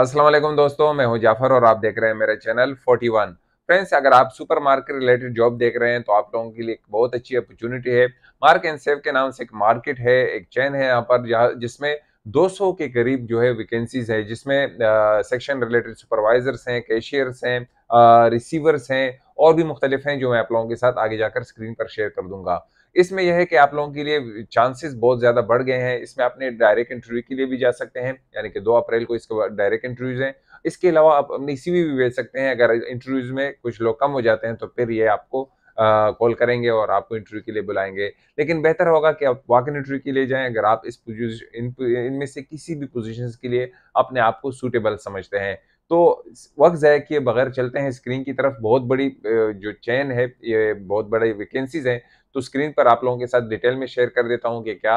अस्सलाम वालेकुम दोस्तों मैं हूं जाफर और आप देख रहे हैं मेरे चैनल 41 फ्रेंड्स अगर आप सुपर मार्केट रिलेटेड जॉब देख रहे हैं तो आप लोगों के लिए एक बहुत अच्छी अपॉर्चुनिटी है मार्क एंड सेव के नाम से एक मार्केट है एक चैन है यहाँ पर जिसमें 200 के करीब जो है वैकेंसीज है जिसमें सेक्शन रिलेटेड सुपरवाइजर्स हैं कैशियर्स हैं रिसीवर्स हैं और भी मुख्तलिफ हैं जो मैं आप लोगों के साथ आगे जाकर स्क्रीन पर शेयर कर दूंगा इसमें यह है कि आप लोगों के लिए चांसेस बहुत ज़्यादा बढ़ गए हैं इसमें आपने डायरेक्ट इंटरव्यू के लिए भी जा सकते हैं यानी कि दो अप्रैल को इसके डायरेक्ट इंटरव्यूज़ हैं इसके अलावा आप अपनी सी भी भेज सकते हैं अगर इंटरव्यूज़ में कुछ लोग कम हो जाते हैं तो फिर ये आपको कॉल करेंगे और आपको इंटरव्यू के लिए बुलाएंगे लेकिन बेहतर होगा कि आप वाक इंटरव्यू के लिए जाएं अगर आप इस इन इनमें से किसी भी पोजीशंस के लिए अपने आप को सूटेबल समझते हैं तो वक्त ज़ाय किए बगैर चलते हैं स्क्रीन की तरफ बहुत बड़ी जो चैन है ये बहुत बड़ी वैकेंसीज़ हैं तो स्क्रीन पर आप लोगों के साथ डिटेल में शेयर कर देता हूँ कि क्या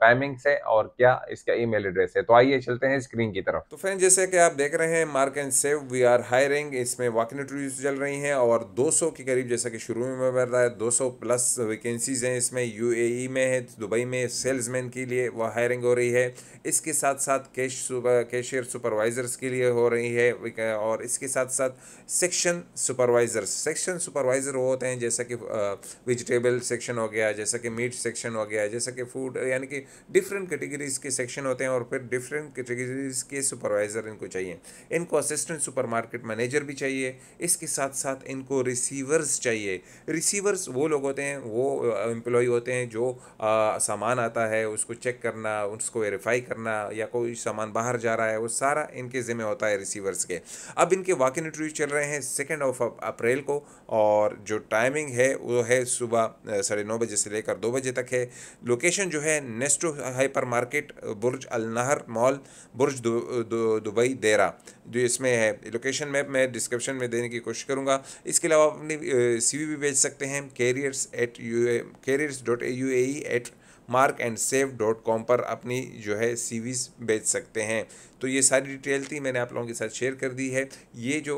टाइमिंग्स है और क्या इसका ईमेल एड्रेस है तो आइए चलते हैं स्क्रीन की तरफ तो फ्रेंड जैसे कि आप देख रहे हैं Mark and Save we are hiring इसमें वॉक इंटरव्यूज चल रही हैं और 200 के करीब जैसा कि शुरू में मैं दो सौ प्लस वैकेंसीज हैं इसमें यू e में है दुबई में सेल्समैन के लिए वह हायरिंग हो रही है इसके साथ साथ कैश कैशियर सुपरवाइजर्स के लिए हो रही है और इसके साथ साथ सेक्शन सुपरवाइजर्स सेक्शन सुपरवाइजर होते हैं जैसा कि वेजिटेबल सेक्शन हो गया जैसे कि मीट सेक्शन हो गया जैसे कि फूड यानी कि डिफरेंट कैटेगरीज के सेक्शन होते हैं और फिर डिफरेंट कैटेगरीज के सुपरवाइज़र इनको चाहिए इनको असिस्टेंट सुपरमार्केट मैनेजर भी चाहिए इसके साथ साथ इनको रिसीवर्स चाहिए रिसीवर्स वो लोग होते हैं वो एम्प्लॉय होते हैं जो सामान आता है उसको चेक करना उसको वेरीफाई करना या कोई सामान बाहर जा रहा है वो सारा इनके ज़िम्मे होता है रिसीवर्स के अब इनके वाक इंटरव्यू चल रहे हैं सेकेंड ऑफ अप्रैल को और जो टाइमिंग है वो है सुबह साढ़े नौ बजे से लेकर दो बजे तक है लोकेशन जो है नेस्टो हाइपर मार्केट बुरज अल नहर मॉल बुरज दुबई दु, दु, देरा जो इसमें है लोकेशन मैप मैं डिस्क्रिप्शन में देने की कोशिश करूँगा इसके अलावा अपनी सी भी भेज सकते हैं careers at U A careers dot A U A E at Mark and Save dot com पर अपनी जो है सीवीज बेच सकते हैं तो ये सारी डिटेल थी मैंने आप लोगों के साथ शेयर कर दी है ये जो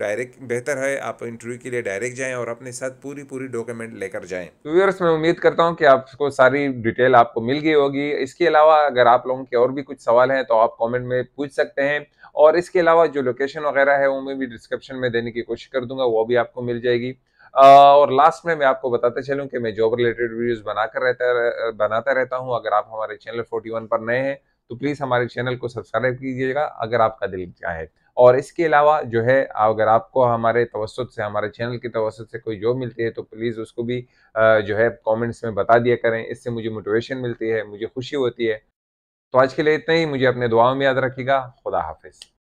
डायरेक्ट बेहतर है आप इंटरव्यू के लिए डायरेक्ट जाएं और अपने साथ पूरी पूरी डॉक्यूमेंट लेकर जाएं तो व्यूअर्स मैं उम्मीद करता हूँ कि आपको सारी डिटेल आपको मिल गई होगी इसके अलावा अगर आप लोगों के और भी कुछ सवाल हैं तो आप कॉमेंट में पूछ सकते हैं और इसके अलावा जो लोकेशन वगैरह है वो मैं भी डिस्क्रिप्शन में देने की कोशिश कर दूंगा वो भी आपको मिल जाएगी और लास्ट में मैं आपको बताते चलूँ कि मैं जॉब रिलेटेड वीडियोज़ बनाकर रहता बनाता रहता हूँ अगर आप हमारे चैनल फोर्टी वन पर नए हैं तो प्लीज़ हमारे चैनल को सब्सक्राइब कीजिएगा अगर आपका दिल चाहे और इसके अलावा जो है अगर आपको हमारे तवसत से हमारे चैनल की तवसत से कोई जॉब मिलती है तो प्लीज़ उसको भी जो है कमेंट्स में बता दिया करें इससे मुझे मोटिवेशन मिलती है मुझे खुशी होती है तो आज के लिए इतना ही मुझे अपने दुआओं में याद रखिएगा खुदा हाफिज़